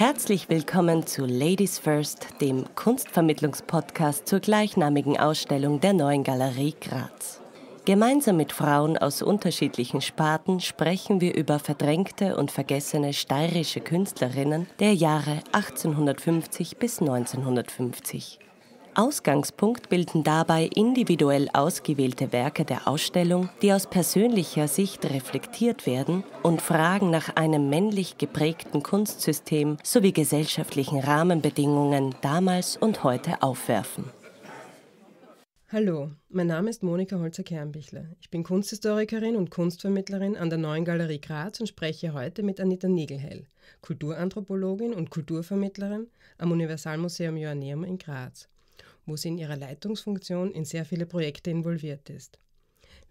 Herzlich willkommen zu Ladies First, dem Kunstvermittlungspodcast zur gleichnamigen Ausstellung der neuen Galerie Graz. Gemeinsam mit Frauen aus unterschiedlichen Sparten sprechen wir über verdrängte und vergessene steirische Künstlerinnen der Jahre 1850 bis 1950. Ausgangspunkt bilden dabei individuell ausgewählte Werke der Ausstellung, die aus persönlicher Sicht reflektiert werden und Fragen nach einem männlich geprägten Kunstsystem sowie gesellschaftlichen Rahmenbedingungen damals und heute aufwerfen. Hallo, mein Name ist Monika Holzer-Kernbichler. Ich bin Kunsthistorikerin und Kunstvermittlerin an der Neuen Galerie Graz und spreche heute mit Anita Nigelhell, Kulturanthropologin und Kulturvermittlerin am Universalmuseum Joanneum in Graz wo sie in ihrer Leitungsfunktion in sehr viele Projekte involviert ist.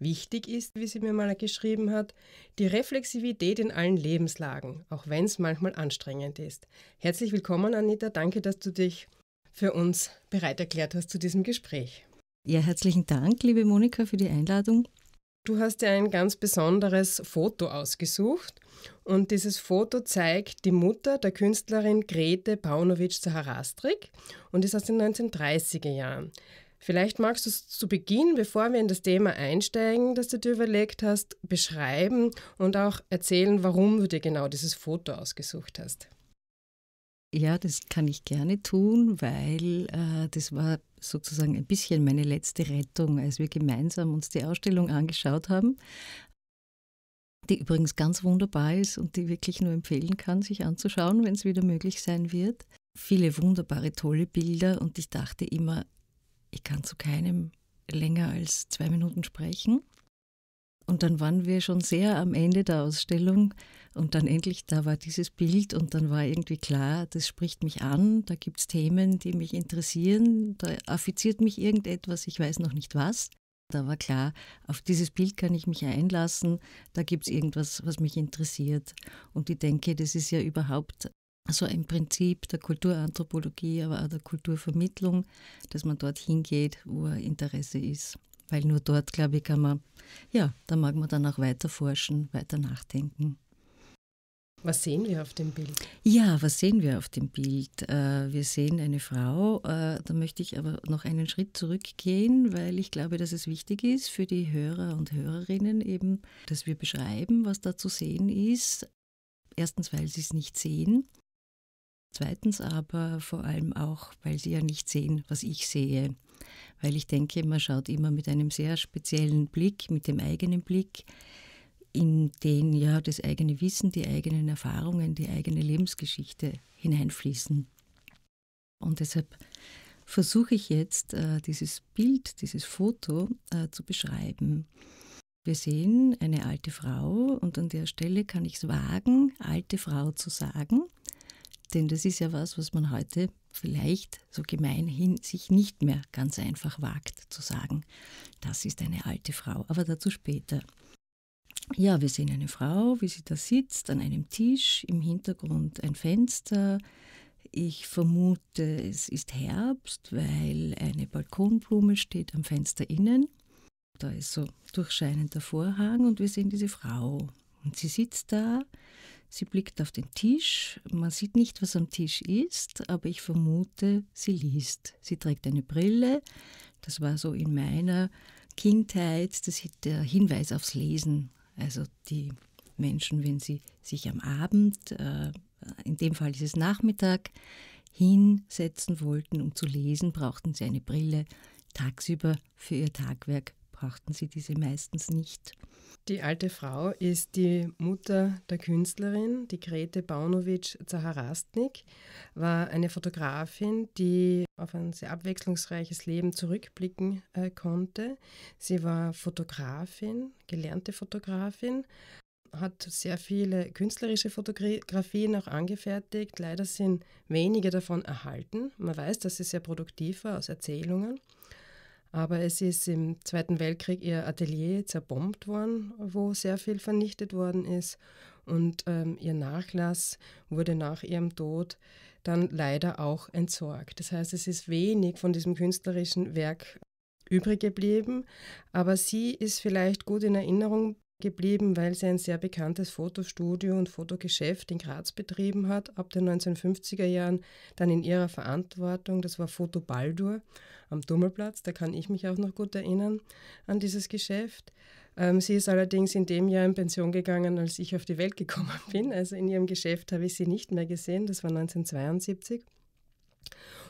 Wichtig ist, wie sie mir mal geschrieben hat, die Reflexivität in allen Lebenslagen, auch wenn es manchmal anstrengend ist. Herzlich willkommen, Anita. Danke, dass du dich für uns bereit erklärt hast zu diesem Gespräch. Ja, herzlichen Dank, liebe Monika, für die Einladung. Du hast dir ein ganz besonderes Foto ausgesucht und dieses Foto zeigt die Mutter der Künstlerin Grete Paunovic-Zaharastrik und ist aus den 1930er Jahren. Vielleicht magst du es zu Beginn, bevor wir in das Thema einsteigen, das du dir überlegt hast, beschreiben und auch erzählen, warum du dir genau dieses Foto ausgesucht hast. Ja, das kann ich gerne tun, weil äh, das war sozusagen ein bisschen meine letzte Rettung, als wir gemeinsam uns die Ausstellung angeschaut haben, die übrigens ganz wunderbar ist und die wirklich nur empfehlen kann, sich anzuschauen, wenn es wieder möglich sein wird. Viele wunderbare, tolle Bilder und ich dachte immer, ich kann zu keinem länger als zwei Minuten sprechen. Und dann waren wir schon sehr am Ende der Ausstellung und dann endlich, da war dieses Bild und dann war irgendwie klar, das spricht mich an, da gibt es Themen, die mich interessieren, da affiziert mich irgendetwas, ich weiß noch nicht was. Da war klar, auf dieses Bild kann ich mich einlassen, da gibt es irgendwas, was mich interessiert. Und ich denke, das ist ja überhaupt so ein Prinzip der Kulturanthropologie, aber auch der Kulturvermittlung, dass man dorthin geht, wo Interesse ist weil nur dort, glaube ich, kann man, ja, da mag man dann auch weiter forschen, weiter nachdenken. Was sehen wir auf dem Bild? Ja, was sehen wir auf dem Bild? Äh, wir sehen eine Frau. Äh, da möchte ich aber noch einen Schritt zurückgehen, weil ich glaube, dass es wichtig ist für die Hörer und Hörerinnen eben, dass wir beschreiben, was da zu sehen ist. Erstens, weil sie es nicht sehen Zweitens aber vor allem auch, weil sie ja nicht sehen, was ich sehe. Weil ich denke, man schaut immer mit einem sehr speziellen Blick, mit dem eigenen Blick, in den ja das eigene Wissen, die eigenen Erfahrungen, die eigene Lebensgeschichte hineinfließen. Und deshalb versuche ich jetzt, äh, dieses Bild, dieses Foto äh, zu beschreiben. Wir sehen eine alte Frau und an der Stelle kann ich es wagen, alte Frau zu sagen denn das ist ja was, was man heute vielleicht so gemeinhin sich nicht mehr ganz einfach wagt zu sagen. Das ist eine alte Frau, aber dazu später. Ja, wir sehen eine Frau, wie sie da sitzt an einem Tisch, im Hintergrund ein Fenster. Ich vermute, es ist Herbst, weil eine Balkonblume steht am Fenster innen. Da ist so durchscheinender Vorhang und wir sehen diese Frau. Und sie sitzt da, Sie blickt auf den Tisch. Man sieht nicht, was am Tisch ist, aber ich vermute, sie liest. Sie trägt eine Brille. Das war so in meiner Kindheit das ist der Hinweis aufs Lesen. Also die Menschen, wenn sie sich am Abend, äh, in dem Fall ist es Nachmittag, hinsetzen wollten, um zu lesen, brauchten sie eine Brille. Tagsüber für ihr Tagwerk brachten sie diese meistens nicht. Die alte Frau ist die Mutter der Künstlerin, die Grete Baunowitsch Zaharastnik, war eine Fotografin, die auf ein sehr abwechslungsreiches Leben zurückblicken äh, konnte. Sie war Fotografin, gelernte Fotografin, hat sehr viele künstlerische Fotografien auch angefertigt. Leider sind wenige davon erhalten. Man weiß, dass sie sehr produktiv war aus Erzählungen. Aber es ist im Zweiten Weltkrieg ihr Atelier zerbombt worden, wo sehr viel vernichtet worden ist. Und ähm, ihr Nachlass wurde nach ihrem Tod dann leider auch entsorgt. Das heißt, es ist wenig von diesem künstlerischen Werk übrig geblieben, aber sie ist vielleicht gut in Erinnerung geblieben, weil sie ein sehr bekanntes Fotostudio und Fotogeschäft in Graz betrieben hat, ab den 1950er Jahren, dann in ihrer Verantwortung, das war Foto Baldur am Dummelplatz, da kann ich mich auch noch gut erinnern an dieses Geschäft. Ähm, sie ist allerdings in dem Jahr in Pension gegangen, als ich auf die Welt gekommen bin, also in ihrem Geschäft habe ich sie nicht mehr gesehen, das war 1972.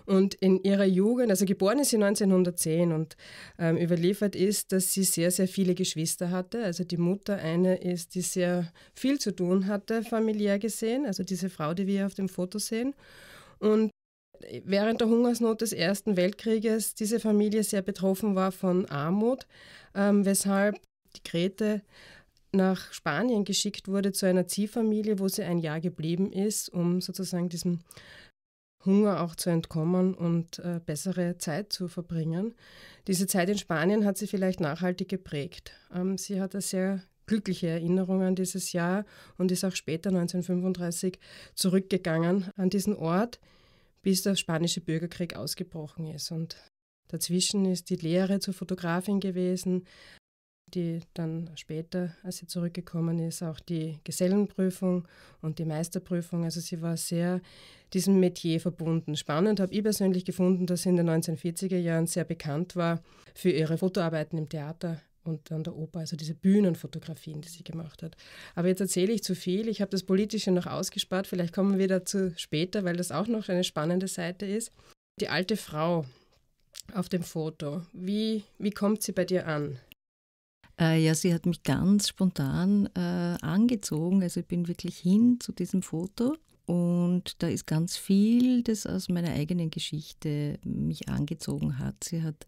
Und in ihrer Jugend, also geboren ist sie 1910 und ähm, überliefert ist, dass sie sehr, sehr viele Geschwister hatte. Also die Mutter eine ist, die sehr viel zu tun hatte, familiär gesehen, also diese Frau, die wir auf dem Foto sehen. Und während der Hungersnot des Ersten Weltkrieges diese Familie sehr betroffen war von Armut, ähm, weshalb die Grete nach Spanien geschickt wurde zu einer Ziehfamilie, wo sie ein Jahr geblieben ist, um sozusagen diesem Hunger auch zu entkommen und äh, bessere Zeit zu verbringen. Diese Zeit in Spanien hat sie vielleicht nachhaltig geprägt. Ähm, sie hat eine sehr glückliche Erinnerung an dieses Jahr und ist auch später 1935 zurückgegangen an diesen Ort, bis der spanische Bürgerkrieg ausgebrochen ist. Und dazwischen ist die Lehre zur Fotografin gewesen, die dann später, als sie zurückgekommen ist, auch die Gesellenprüfung und die Meisterprüfung. Also sie war sehr diesem Metier verbunden. Spannend habe ich persönlich gefunden, dass sie in den 1940er Jahren sehr bekannt war für ihre Fotoarbeiten im Theater und an der Oper, also diese Bühnenfotografien, die sie gemacht hat. Aber jetzt erzähle ich zu viel. Ich habe das Politische noch ausgespart. Vielleicht kommen wir dazu später, weil das auch noch eine spannende Seite ist. Die alte Frau auf dem Foto, wie, wie kommt sie bei dir an? Äh, ja, sie hat mich ganz spontan äh, angezogen. Also ich bin wirklich hin zu diesem Foto. Und da ist ganz viel, das aus meiner eigenen Geschichte mich angezogen hat. Sie hat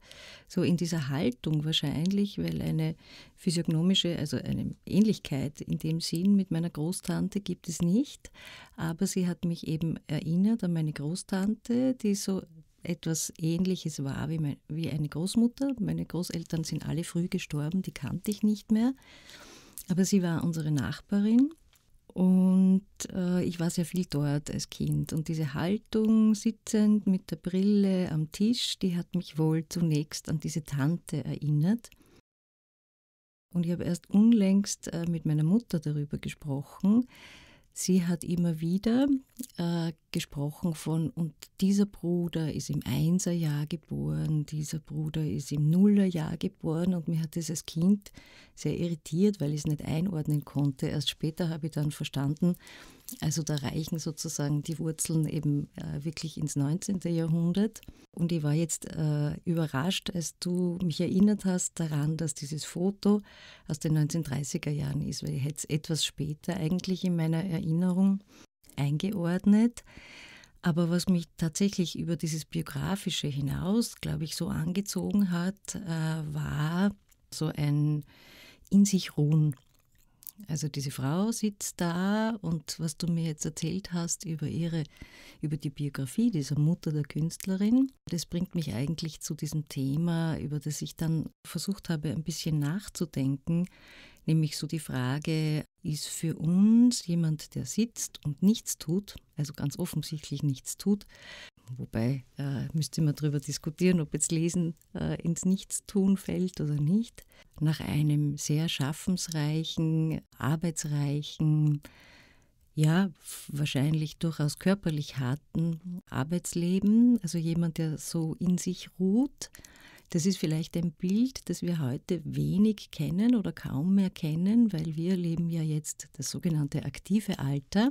so in dieser Haltung wahrscheinlich, weil eine physiognomische, also eine Ähnlichkeit in dem Sinn mit meiner Großtante gibt es nicht, aber sie hat mich eben erinnert an meine Großtante, die so etwas Ähnliches war wie, mein, wie eine Großmutter. Meine Großeltern sind alle früh gestorben, die kannte ich nicht mehr. Aber sie war unsere Nachbarin und äh, ich war sehr viel dort als Kind. Und diese Haltung sitzend mit der Brille am Tisch, die hat mich wohl zunächst an diese Tante erinnert. Und ich habe erst unlängst äh, mit meiner Mutter darüber gesprochen. Sie hat immer wieder äh, gesprochen von, und dieser Bruder ist im Einserjahr geboren, dieser Bruder ist im Nullerjahr geboren und mir hat das als Kind sehr irritiert, weil ich es nicht einordnen konnte. Erst später habe ich dann verstanden, also da reichen sozusagen die Wurzeln eben äh, wirklich ins 19. Jahrhundert. Und ich war jetzt äh, überrascht, als du mich erinnert hast daran, dass dieses Foto aus den 1930er Jahren ist, weil ich hätte es etwas später eigentlich in meiner Erinnerung eingeordnet. Aber was mich tatsächlich über dieses Biografische hinaus, glaube ich, so angezogen hat, äh, war so ein in sich ruhen. Also diese Frau sitzt da und was du mir jetzt erzählt hast über ihre, über die Biografie dieser Mutter der Künstlerin, das bringt mich eigentlich zu diesem Thema, über das ich dann versucht habe, ein bisschen nachzudenken, nämlich so die Frage, ist für uns jemand, der sitzt und nichts tut, also ganz offensichtlich nichts tut, wobei äh, müsste man darüber diskutieren, ob jetzt Lesen äh, ins Nichtstun fällt oder nicht, nach einem sehr schaffensreichen, arbeitsreichen, ja, wahrscheinlich durchaus körperlich harten Arbeitsleben, also jemand, der so in sich ruht, das ist vielleicht ein Bild, das wir heute wenig kennen oder kaum mehr kennen, weil wir leben ja jetzt das sogenannte aktive Alter.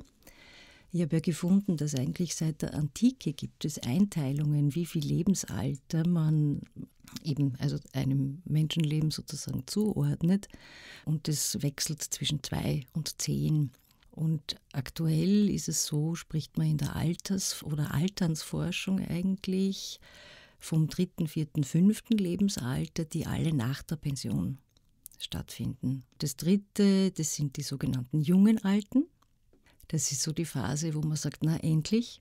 Ich habe ja gefunden, dass eigentlich seit der Antike gibt es Einteilungen, wie viel Lebensalter man eben also einem Menschenleben sozusagen zuordnet und das wechselt zwischen zwei und zehn. Und aktuell ist es so, spricht man in der Alters- oder Alternsforschung eigentlich vom dritten, vierten, fünften Lebensalter, die alle nach der Pension stattfinden. Das dritte, das sind die sogenannten jungen Alten. Das ist so die Phase, wo man sagt, na endlich.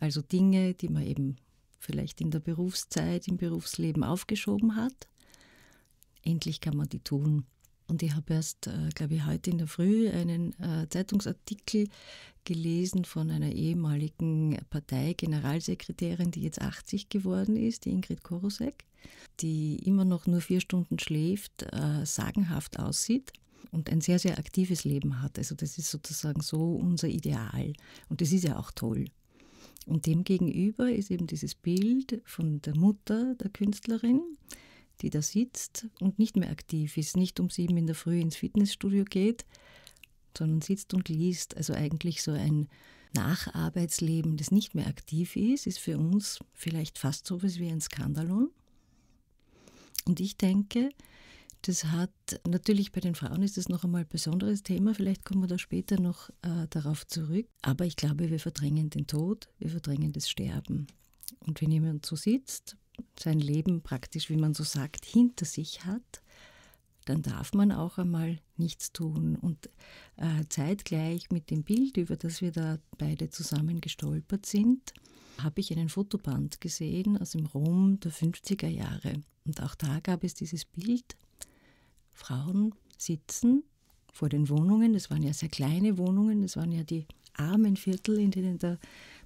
Also Dinge, die man eben vielleicht in der Berufszeit, im Berufsleben aufgeschoben hat. Endlich kann man die tun. Und ich habe erst, äh, glaube ich, heute in der Früh einen äh, Zeitungsartikel gelesen von einer ehemaligen Parteigeneralsekretärin, die jetzt 80 geworden ist, die Ingrid Korosek, die immer noch nur vier Stunden schläft, äh, sagenhaft aussieht und ein sehr, sehr aktives Leben hat. Also das ist sozusagen so unser Ideal und das ist ja auch toll. Und demgegenüber ist eben dieses Bild von der Mutter der Künstlerin, die da sitzt und nicht mehr aktiv ist, nicht um sieben in der Früh ins Fitnessstudio geht, sondern sitzt und liest. Also eigentlich so ein Nacharbeitsleben, das nicht mehr aktiv ist, ist für uns vielleicht fast so etwas wie ein Skandalon. Und ich denke, das hat natürlich bei den Frauen ist das noch einmal ein besonderes Thema, vielleicht kommen wir da später noch äh, darauf zurück. Aber ich glaube, wir verdrängen den Tod, wir verdrängen das Sterben. Und wenn jemand so sitzt, sein Leben praktisch, wie man so sagt, hinter sich hat, dann darf man auch einmal nichts tun. Und äh, zeitgleich mit dem Bild, über das wir da beide zusammen gestolpert sind, habe ich einen Fotoband gesehen aus dem Rom der 50er Jahre. Und auch da gab es dieses Bild, Frauen sitzen vor den Wohnungen, das waren ja sehr kleine Wohnungen, das waren ja die armen Viertel, in denen der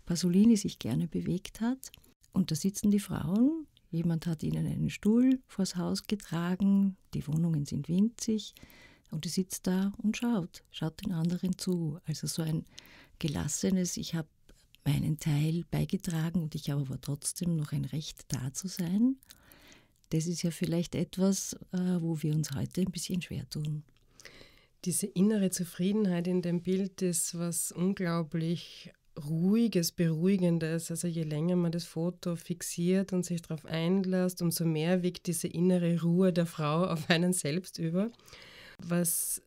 Pasolini sich gerne bewegt hat. Und da sitzen die Frauen Jemand hat ihnen einen Stuhl vors Haus getragen, die Wohnungen sind winzig und sie sitzt da und schaut, schaut den anderen zu. Also so ein gelassenes, ich habe meinen Teil beigetragen und ich habe aber trotzdem noch ein Recht da zu sein. Das ist ja vielleicht etwas, äh, wo wir uns heute ein bisschen schwer tun. Diese innere Zufriedenheit in dem Bild ist was unglaublich Ruhiges, Beruhigendes. Also je länger man das Foto fixiert und sich darauf einlässt, umso mehr wiegt diese innere Ruhe der Frau auf einen selbst über. Was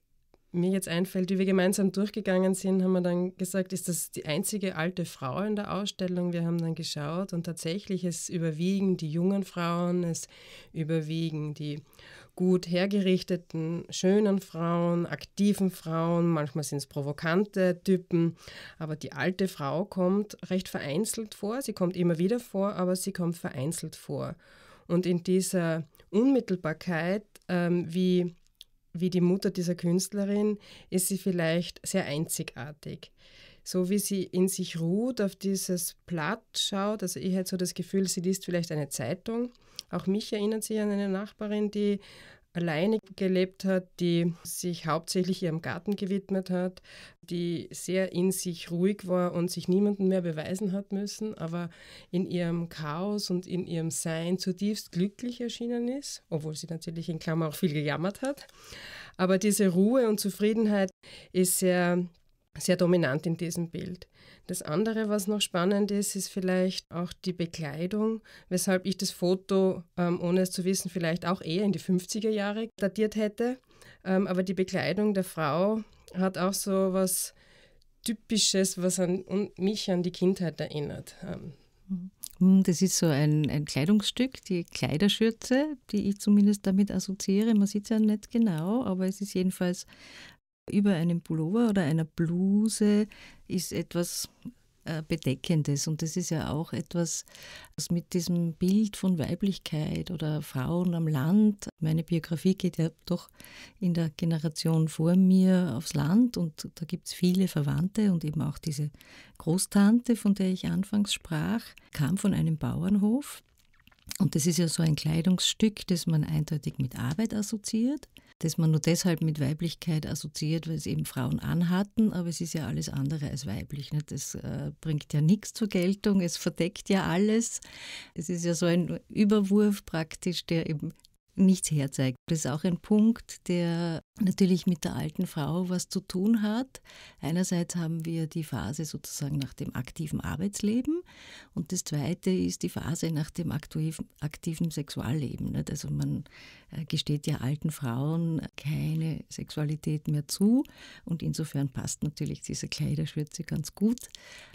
mir jetzt einfällt, die wir gemeinsam durchgegangen sind, haben wir dann gesagt, ist das die einzige alte Frau in der Ausstellung? Wir haben dann geschaut und tatsächlich, es überwiegen die jungen Frauen, es überwiegen die gut hergerichteten, schönen Frauen, aktiven Frauen, manchmal sind es provokante Typen, aber die alte Frau kommt recht vereinzelt vor, sie kommt immer wieder vor, aber sie kommt vereinzelt vor. Und in dieser Unmittelbarkeit, ähm, wie wie die Mutter dieser Künstlerin ist sie vielleicht sehr einzigartig. So wie sie in sich ruht, auf dieses Blatt schaut, also ich hätte so das Gefühl, sie liest vielleicht eine Zeitung. Auch mich erinnert sie an eine Nachbarin, die alleine gelebt hat, die sich hauptsächlich ihrem Garten gewidmet hat, die sehr in sich ruhig war und sich niemandem mehr beweisen hat müssen, aber in ihrem Chaos und in ihrem Sein zutiefst glücklich erschienen ist, obwohl sie natürlich in Klammer auch viel gejammert hat. Aber diese Ruhe und Zufriedenheit ist sehr sehr dominant in diesem Bild. Das andere, was noch spannend ist, ist vielleicht auch die Bekleidung, weshalb ich das Foto, ähm, ohne es zu wissen, vielleicht auch eher in die 50er Jahre datiert hätte. Ähm, aber die Bekleidung der Frau hat auch so was Typisches, was an, mich an die Kindheit erinnert. Ähm. Hm, das ist so ein, ein Kleidungsstück, die Kleiderschürze, die ich zumindest damit assoziiere. Man sieht es ja nicht genau, aber es ist jedenfalls über einem Pullover oder einer Bluse ist etwas äh, Bedeckendes. Und das ist ja auch etwas, was mit diesem Bild von Weiblichkeit oder Frauen am Land, meine Biografie geht ja doch in der Generation vor mir aufs Land und da gibt es viele Verwandte und eben auch diese Großtante, von der ich anfangs sprach, kam von einem Bauernhof. Und das ist ja so ein Kleidungsstück, das man eindeutig mit Arbeit assoziiert das man nur deshalb mit Weiblichkeit assoziiert, weil es eben Frauen anhatten, aber es ist ja alles andere als weiblich. Nicht? Ne? Das äh, bringt ja nichts zur Geltung, es verdeckt ja alles. Es ist ja so ein Überwurf praktisch, der eben nichts herzeigt. Das ist auch ein Punkt, der natürlich mit der alten Frau was zu tun hat. Einerseits haben wir die Phase sozusagen nach dem aktiven Arbeitsleben und das zweite ist die Phase nach dem aktiven Sexualleben. Also man äh, gesteht ja alten Frauen keine Sexualität mehr zu und insofern passt natürlich diese Kleiderschürze ganz gut.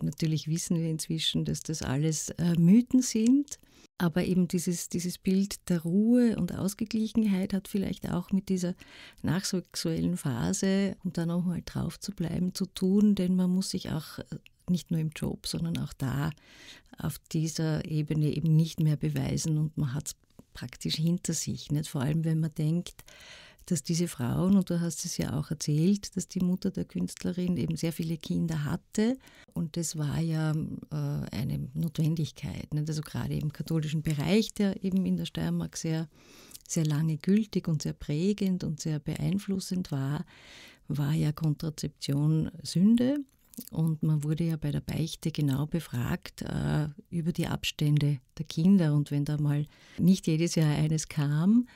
Natürlich wissen wir inzwischen, dass das alles äh, Mythen sind aber eben dieses, dieses Bild der Ruhe und Ausgeglichenheit hat vielleicht auch mit dieser nachsexuellen Phase, um da nochmal drauf zu bleiben, zu tun, denn man muss sich auch äh, nicht nur im Job, sondern auch da auf dieser Ebene eben nicht mehr beweisen und man hat es praktisch hinter sich. Nicht? Vor allem, wenn man denkt, dass diese Frauen, und du hast es ja auch erzählt, dass die Mutter der Künstlerin eben sehr viele Kinder hatte. Und das war ja äh, eine Notwendigkeit. Nicht? Also gerade im katholischen Bereich, der eben in der Steiermark sehr, sehr lange gültig und sehr prägend und sehr beeinflussend war, war ja Kontrazeption Sünde. Und man wurde ja bei der Beichte genau befragt äh, über die Abstände der Kinder. Und wenn da mal nicht jedes Jahr eines kam,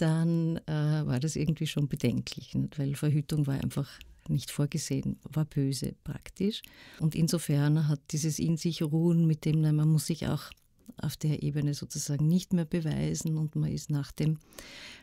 dann äh, war das irgendwie schon bedenklich, nicht? weil Verhütung war einfach nicht vorgesehen, war böse praktisch. Und insofern hat dieses in sich ruhen, mit dem man muss sich auch auf der Ebene sozusagen nicht mehr beweisen und man ist nach dem,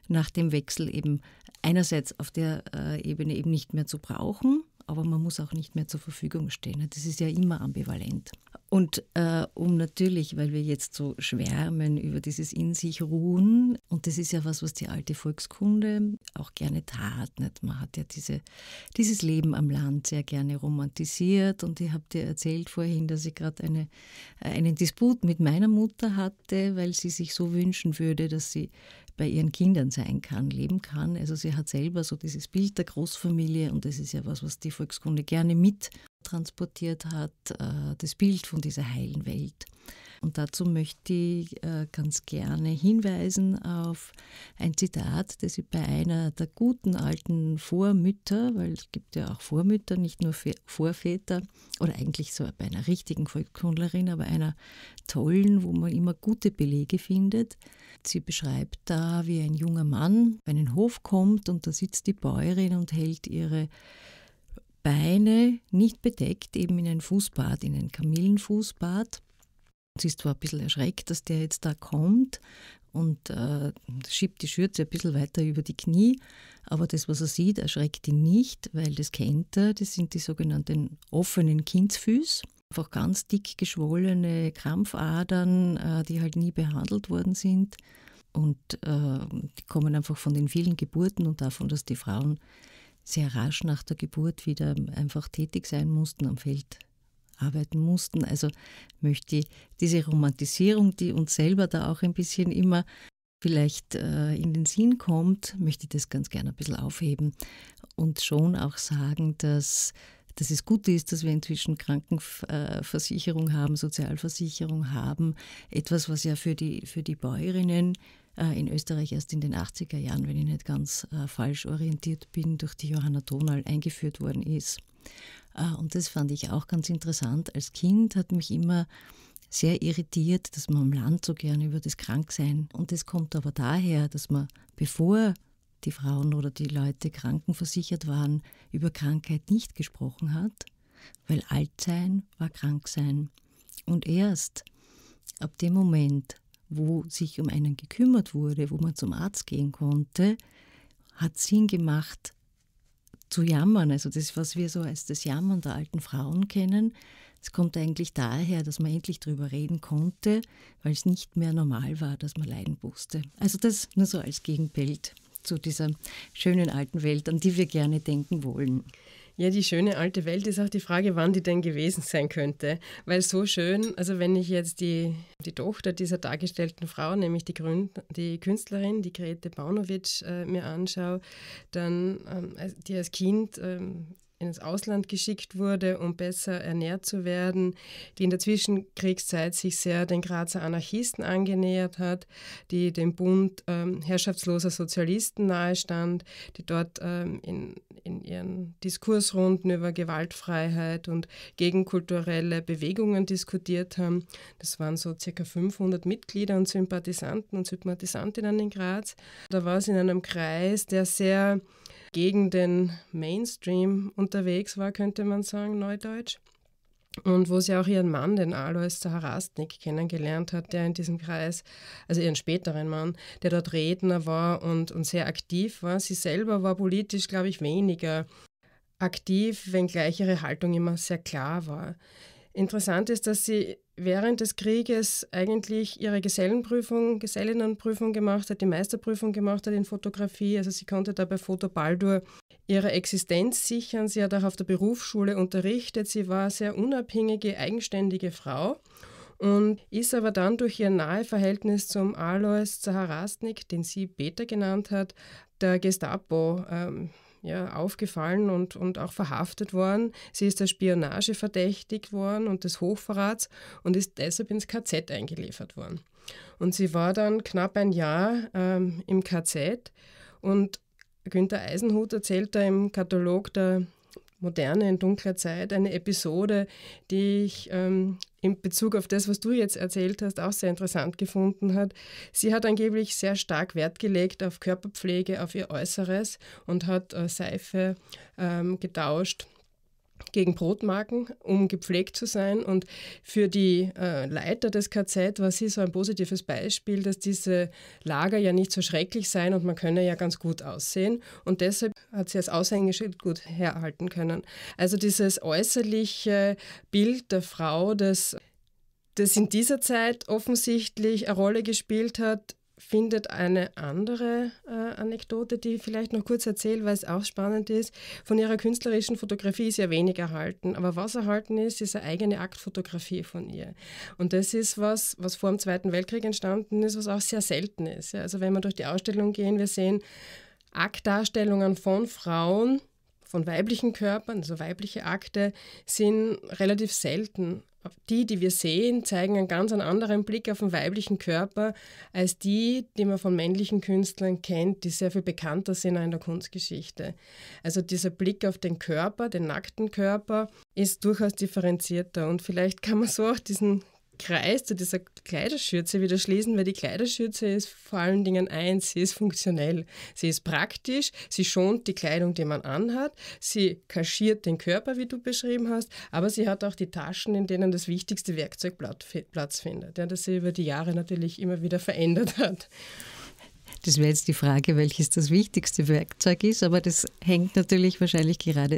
nach dem Wechsel eben einerseits auf der äh, Ebene eben nicht mehr zu brauchen, aber man muss auch nicht mehr zur Verfügung stehen. Das ist ja immer ambivalent. Und äh, um natürlich, weil wir jetzt so schwärmen über dieses in sich ruhen, und das ist ja was, was die alte Volkskunde auch gerne tat. Nicht? Man hat ja diese, dieses Leben am Land sehr gerne romantisiert. Und ich habe dir erzählt vorhin, dass ich gerade eine, einen Disput mit meiner Mutter hatte, weil sie sich so wünschen würde, dass sie bei ihren Kindern sein kann, leben kann. Also sie hat selber so dieses Bild der Großfamilie und das ist ja was, was die Volkskunde gerne mit transportiert hat, äh, das Bild von dieser heilen Welt. Und dazu möchte ich äh, ganz gerne hinweisen auf ein Zitat, das ich bei einer der guten alten Vormütter, weil es gibt ja auch Vormütter, nicht nur Vorväter, oder eigentlich so bei einer richtigen Volkskundlerin, aber einer tollen, wo man immer gute Belege findet. Sie beschreibt da, wie ein junger Mann auf einen Hof kommt und da sitzt die Bäuerin und hält ihre Beine nicht bedeckt, eben in ein Fußbad, in ein Kamillenfußbad. Sie ist zwar ein bisschen erschreckt, dass der jetzt da kommt und äh, schiebt die Schürze ein bisschen weiter über die Knie, aber das, was er sieht, erschreckt ihn nicht, weil das kennt er. Das sind die sogenannten offenen Kindsfüß, einfach ganz dick geschwollene Krampfadern, äh, die halt nie behandelt worden sind. Und äh, die kommen einfach von den vielen Geburten und davon, dass die Frauen sehr rasch nach der Geburt wieder einfach tätig sein mussten am Feld arbeiten mussten. Also möchte ich diese Romantisierung, die uns selber da auch ein bisschen immer vielleicht äh, in den Sinn kommt, möchte ich das ganz gerne ein bisschen aufheben und schon auch sagen, dass, dass es gut ist, dass wir inzwischen Krankenversicherung haben, Sozialversicherung haben, etwas, was ja für die, für die Bäuerinnen äh, in Österreich erst in den 80er Jahren, wenn ich nicht ganz äh, falsch orientiert bin, durch die Johanna Donal eingeführt worden ist. Äh, und das fand ich auch ganz interessant. Als Kind hat mich immer sehr irritiert, dass man am Land so gerne über das Kranksein. Und das kommt aber daher, dass man, bevor die Frauen oder die Leute krankenversichert waren, über Krankheit nicht gesprochen hat, weil Altsein war Kranksein. Und erst ab dem Moment, wo sich um einen gekümmert wurde, wo man zum Arzt gehen konnte, hat Sinn gemacht zu jammern. Also das, was wir so als das Jammern der alten Frauen kennen, es kommt eigentlich daher, dass man endlich darüber reden konnte, weil es nicht mehr normal war, dass man leiden musste. Also das nur so als Gegenbild zu dieser schönen alten Welt, an die wir gerne denken wollen. Ja, die schöne alte Welt ist auch die Frage, wann die denn gewesen sein könnte. Weil so schön, also wenn ich jetzt die, die Tochter dieser dargestellten Frau, nämlich die, Gründ, die Künstlerin, die Grete Baunowitsch, äh, mir anschaue, dann, ähm, die als Kind ähm, ins Ausland geschickt wurde, um besser ernährt zu werden, die in der Zwischenkriegszeit sich sehr den Grazer Anarchisten angenähert hat, die dem Bund ähm, herrschaftsloser Sozialisten nahestand, die dort ähm, in, in ihren Diskursrunden über Gewaltfreiheit und gegenkulturelle Bewegungen diskutiert haben. Das waren so circa 500 Mitglieder und Sympathisanten und Sympathisantinnen in Graz. Da war es in einem Kreis, der sehr gegen den Mainstream unterwegs war, könnte man sagen, neudeutsch. Und wo sie auch ihren Mann, den Alois Zaharastnik, kennengelernt hat, der in diesem Kreis, also ihren späteren Mann, der dort Redner war und, und sehr aktiv war. Sie selber war politisch, glaube ich, weniger aktiv, wenngleich ihre Haltung immer sehr klar war. Interessant ist, dass sie während des Krieges eigentlich ihre Gesellenprüfung, Gesellinnenprüfung gemacht hat, die Meisterprüfung gemacht hat in Fotografie. Also sie konnte da bei Foto Baldur ihre Existenz sichern. Sie hat auch auf der Berufsschule unterrichtet. Sie war eine sehr unabhängige, eigenständige Frau und ist aber dann durch ihr nahe Verhältnis zum Alois Zaharastnik, den sie Peter genannt hat, der Gestapo ähm, ja, aufgefallen und, und auch verhaftet worden. Sie ist der Spionage verdächtigt worden und des Hochverrats und ist deshalb ins KZ eingeliefert worden. Und sie war dann knapp ein Jahr ähm, im KZ und Günter Eisenhut erzählt da im Katalog der Moderne in dunkler Zeit eine Episode, die ich ähm, in Bezug auf das, was du jetzt erzählt hast, auch sehr interessant gefunden hat. Sie hat angeblich sehr stark Wert gelegt auf Körperpflege, auf ihr Äußeres und hat äh, Seife ähm, getauscht gegen Brotmarken, um gepflegt zu sein. Und für die äh, Leiter des KZ war sie so ein positives Beispiel, dass diese Lager ja nicht so schrecklich seien und man könne ja ganz gut aussehen. Und deshalb hat sie als Aushängeschild gut herhalten können. Also dieses äußerliche Bild der Frau, das, das in dieser Zeit offensichtlich eine Rolle gespielt hat, findet eine andere äh, Anekdote, die ich vielleicht noch kurz erzähle, weil es auch spannend ist. Von ihrer künstlerischen Fotografie ist ja wenig erhalten, aber was erhalten ist, ist eine eigene Aktfotografie von ihr. Und das ist was, was vor dem Zweiten Weltkrieg entstanden ist, was auch sehr selten ist. Ja. Also wenn wir durch die Ausstellung gehen, wir sehen Aktdarstellungen von Frauen, von weiblichen Körpern, also weibliche Akte, sind relativ selten die, die wir sehen, zeigen einen ganz anderen Blick auf den weiblichen Körper als die, die man von männlichen Künstlern kennt, die sehr viel bekannter sind in der Kunstgeschichte. Also dieser Blick auf den Körper, den nackten Körper, ist durchaus differenzierter und vielleicht kann man so auch diesen Kreis zu dieser Kleiderschürze wieder schließen, weil die Kleiderschürze ist vor allen Dingen eins, sie ist funktionell, sie ist praktisch, sie schont die Kleidung, die man anhat, sie kaschiert den Körper, wie du beschrieben hast, aber sie hat auch die Taschen, in denen das wichtigste Werkzeug Platz findet, ja, das sie über die Jahre natürlich immer wieder verändert hat. Das wäre jetzt die Frage, welches das wichtigste Werkzeug ist, aber das hängt natürlich wahrscheinlich gerade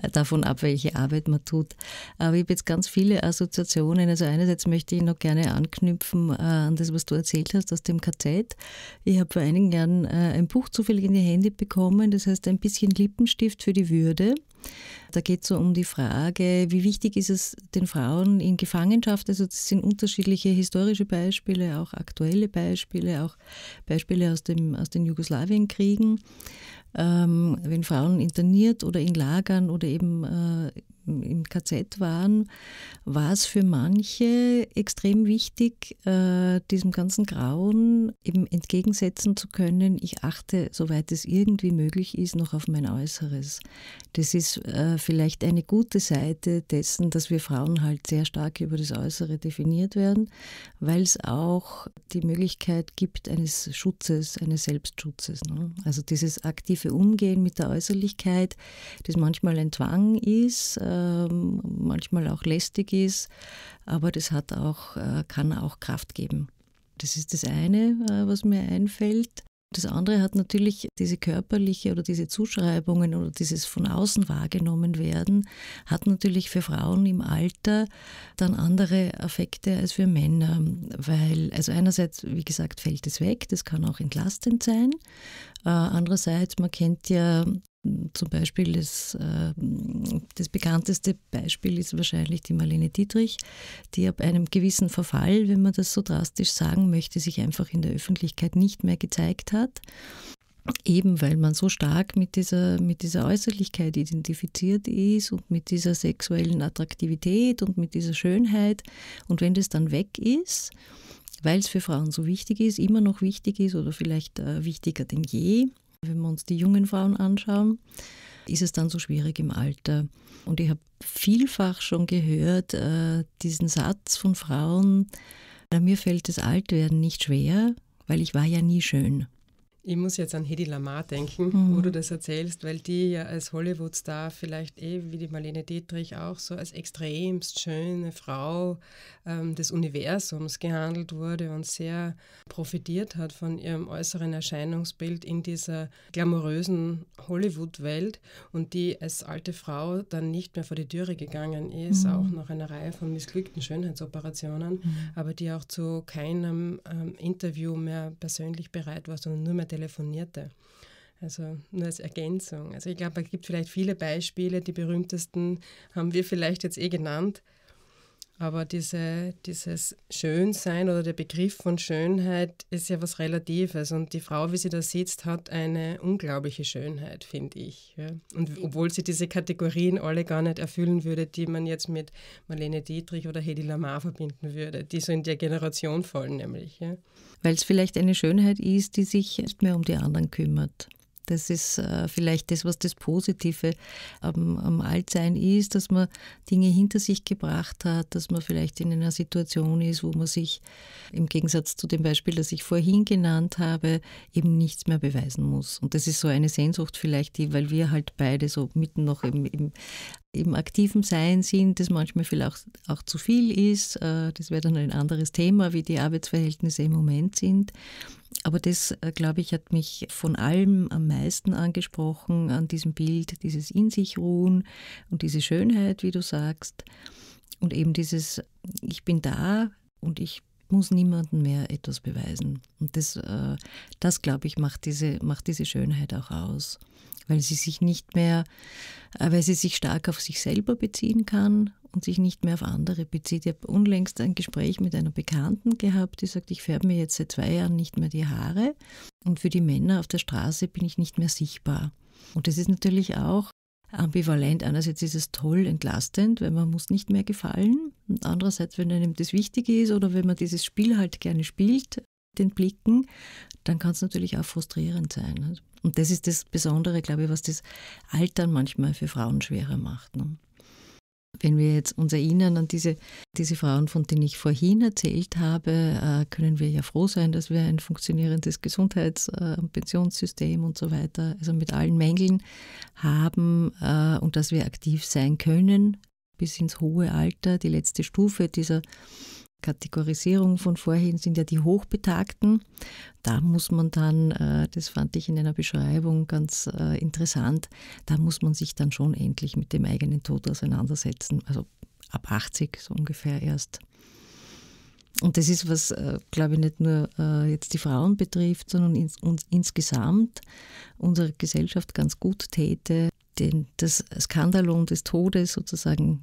äh, davon ab, welche Arbeit man tut. Aber ich habe jetzt ganz viele Assoziationen. Also einerseits möchte ich noch gerne anknüpfen äh, an das, was du erzählt hast aus dem KZ. Ich habe vor einigen Jahren äh, ein Buch zufällig in die Hände bekommen, das heißt ein bisschen Lippenstift für die Würde. Da geht es so um die Frage, wie wichtig ist es den Frauen in Gefangenschaft, also das sind unterschiedliche historische Beispiele, auch aktuelle Beispiele, auch Beispiele aus, dem, aus den Jugoslawienkriegen, ähm, wenn Frauen interniert oder in Lagern oder eben äh, im KZ waren, war es für manche extrem wichtig, äh, diesem ganzen Grauen eben entgegensetzen zu können. Ich achte, soweit es irgendwie möglich ist, noch auf mein Äußeres. Das ist äh, vielleicht eine gute Seite dessen, dass wir Frauen halt sehr stark über das Äußere definiert werden, weil es auch die Möglichkeit gibt eines Schutzes, eines Selbstschutzes. Ne? Also dieses aktive Umgehen mit der Äußerlichkeit, das manchmal ein Zwang ist. Äh, ähm, manchmal auch lästig ist, aber das hat auch, äh, kann auch Kraft geben. Das ist das eine, äh, was mir einfällt. Das andere hat natürlich diese körperliche oder diese Zuschreibungen oder dieses von außen wahrgenommen werden, hat natürlich für Frauen im Alter dann andere Effekte als für Männer. Weil, also einerseits, wie gesagt, fällt es weg, das kann auch entlastend sein. Äh, andererseits, man kennt ja zum Beispiel ist, ähm, das bekannteste Beispiel ist wahrscheinlich die Marlene Dietrich, die ab einem gewissen Verfall, wenn man das so drastisch sagen möchte, sich einfach in der Öffentlichkeit nicht mehr gezeigt hat. Eben weil man so stark mit dieser, mit dieser Äußerlichkeit identifiziert ist und mit dieser sexuellen Attraktivität und mit dieser Schönheit. Und wenn das dann weg ist, weil es für Frauen so wichtig ist, immer noch wichtig ist oder vielleicht äh, wichtiger denn je, wenn wir uns die jungen Frauen anschauen, ist es dann so schwierig im Alter. Und ich habe vielfach schon gehört, äh, diesen Satz von Frauen, mir fällt das Altwerden nicht schwer, weil ich war ja nie schön. Ich muss jetzt an Hedy Lamar denken, mhm. wo du das erzählst, weil die ja als Hollywood-Star vielleicht eh, wie die Marlene Dietrich auch, so als extremst schöne Frau ähm, des Universums gehandelt wurde und sehr profitiert hat von ihrem äußeren Erscheinungsbild in dieser glamourösen Hollywood-Welt und die als alte Frau dann nicht mehr vor die Türe gegangen ist, mhm. auch nach einer Reihe von missglückten Schönheitsoperationen, mhm. aber die auch zu keinem ähm, Interview mehr persönlich bereit war, sondern nur mehr telefonierte. Also nur als Ergänzung. Also ich glaube, es gibt vielleicht viele Beispiele. Die berühmtesten haben wir vielleicht jetzt eh genannt. Aber diese, dieses Schönsein oder der Begriff von Schönheit ist ja was Relatives. Und die Frau, wie sie da sitzt, hat eine unglaubliche Schönheit, finde ich. Ja. Und obwohl sie diese Kategorien alle gar nicht erfüllen würde, die man jetzt mit Marlene Dietrich oder Hedy Lamar verbinden würde, die so in der Generation fallen nämlich. Ja. Weil es vielleicht eine Schönheit ist, die sich nicht mehr um die anderen kümmert. Das ist äh, vielleicht das, was das Positive am, Altsein ist, dass man Dinge hinter sich gebracht hat, dass man vielleicht in einer Situation ist, wo man sich im Gegensatz zu dem Beispiel, das ich vorhin genannt habe, eben nichts mehr beweisen muss. Und das ist so eine Sehnsucht vielleicht, die, weil wir halt beide so mitten noch im, im im aktiven Sein sind, das manchmal vielleicht auch, auch zu viel ist. Äh, das wäre dann ein anderes Thema, wie die Arbeitsverhältnisse im Moment sind. Aber das, äh, glaube ich, hat mich von allem am meisten angesprochen an diesem Bild, dieses in sich ruhen und diese Schönheit, wie du sagst. Und eben dieses, ich bin da und ich muss niemandem mehr etwas beweisen. Und das, äh, das glaube ich, macht diese, macht diese Schönheit auch aus, weil sie sich nicht mehr, äh, weil sie sich stark auf sich selber beziehen kann und sich nicht mehr auf andere bezieht. Ich habe unlängst ein Gespräch mit einer Bekannten gehabt, die sagt, ich färbe mir jetzt seit zwei Jahren nicht mehr die Haare und für die Männer auf der Straße bin ich nicht mehr sichtbar. Und das ist natürlich auch ambivalent. Einerseits ist es toll, entlastend, weil man muss nicht mehr gefallen. Und andererseits, wenn einem das wichtig ist oder wenn man dieses Spiel halt gerne spielt, den Blicken, dann kann es natürlich auch frustrierend sein. Und das ist das Besondere, glaube ich, was das Altern manchmal für Frauen schwerer macht. Ne? Wenn wir jetzt uns erinnern an diese, diese Frauen, von denen ich vorhin erzählt habe, äh, können wir ja froh sein, dass wir ein funktionierendes Gesundheits- und äh, Pensionssystem und so weiter, also mit allen Mängeln haben äh, und dass wir aktiv sein können bis ins hohe Alter, die letzte Stufe dieser Kategorisierung von vorhin sind ja die Hochbetagten. Da muss man dann, äh, das fand ich in einer Beschreibung ganz äh, interessant, da muss man sich dann schon endlich mit dem eigenen Tod auseinandersetzen. Also ab 80 so ungefähr erst. Und das ist, was, äh, glaube ich, nicht nur jetzt die Frauen betrifft, sondern uns, insgesamt unsere Gesellschaft ganz gut täte, Denn das Skandalon des Todes sozusagen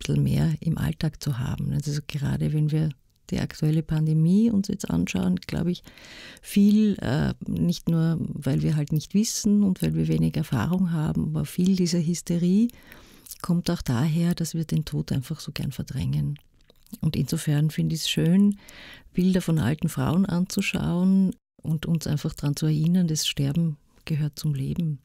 bisschen mehr im Alltag zu haben. Also gerade wenn wir die aktuelle Pandemie uns jetzt anschauen, glaube ich, viel, äh, nicht nur weil wir halt nicht wissen und weil wir wenig Erfahrung haben, aber viel dieser Hysterie kommt auch daher, dass wir den Tod einfach so gern verdrängen. Und insofern finde ich es schön, Bilder von alten Frauen anzuschauen und uns einfach daran zu erinnern, das Sterben gehört zum Leben.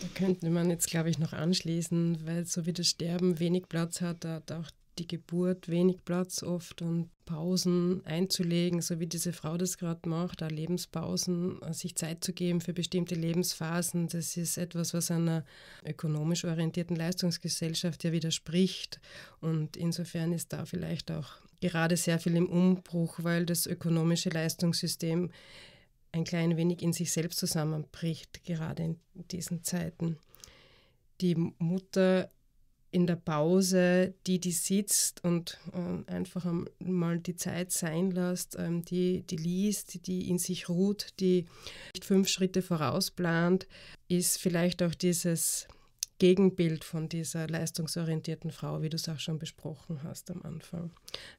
Da könnte man jetzt, glaube ich, noch anschließen, weil so wie das Sterben wenig Platz hat, hat auch die Geburt wenig Platz oft und Pausen einzulegen, so wie diese Frau das gerade macht, auch Lebenspausen, äh, sich Zeit zu geben für bestimmte Lebensphasen, das ist etwas, was einer ökonomisch orientierten Leistungsgesellschaft ja widerspricht. Und insofern ist da vielleicht auch gerade sehr viel im Umbruch, weil das ökonomische Leistungssystem ein klein wenig in sich selbst zusammenbricht, gerade in diesen Zeiten. Die Mutter in der Pause, die, die sitzt und äh, einfach mal die Zeit sein lässt, ähm, die, die liest, die in sich ruht, die fünf Schritte vorausplant, ist vielleicht auch dieses Gegenbild von dieser leistungsorientierten Frau, wie du es auch schon besprochen hast am Anfang.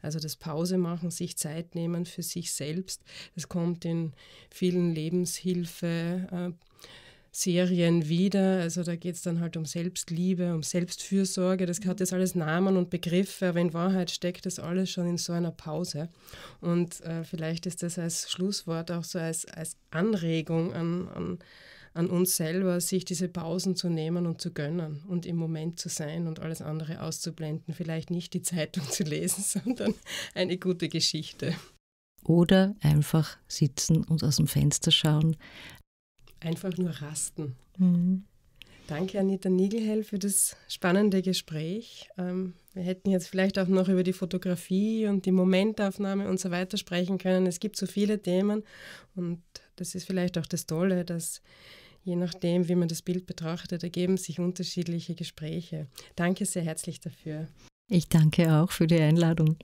Also das Pause machen, sich Zeit nehmen für sich selbst, das kommt in vielen Lebenshilfe. Äh, Serien wieder. Also da geht es dann halt um Selbstliebe, um Selbstfürsorge. Das hat jetzt alles Namen und Begriffe, aber in Wahrheit steckt das alles schon in so einer Pause. Und äh, vielleicht ist das als Schlusswort auch so als, als Anregung an, an an uns selber, sich diese Pausen zu nehmen und zu gönnen und im Moment zu sein und alles andere auszublenden. Vielleicht nicht die Zeitung zu lesen, sondern eine gute Geschichte. Oder einfach sitzen und aus dem Fenster schauen. Einfach nur rasten. Mhm. Danke, Anita Nigelhell, für das spannende Gespräch. Ähm, wir hätten jetzt vielleicht auch noch über die Fotografie und die Momentaufnahme und so weiter sprechen können. Es gibt so viele Themen und das ist vielleicht auch das Tolle, dass Je nachdem, wie man das Bild betrachtet, ergeben sich unterschiedliche Gespräche. Danke sehr herzlich dafür. Ich danke auch für die Einladung.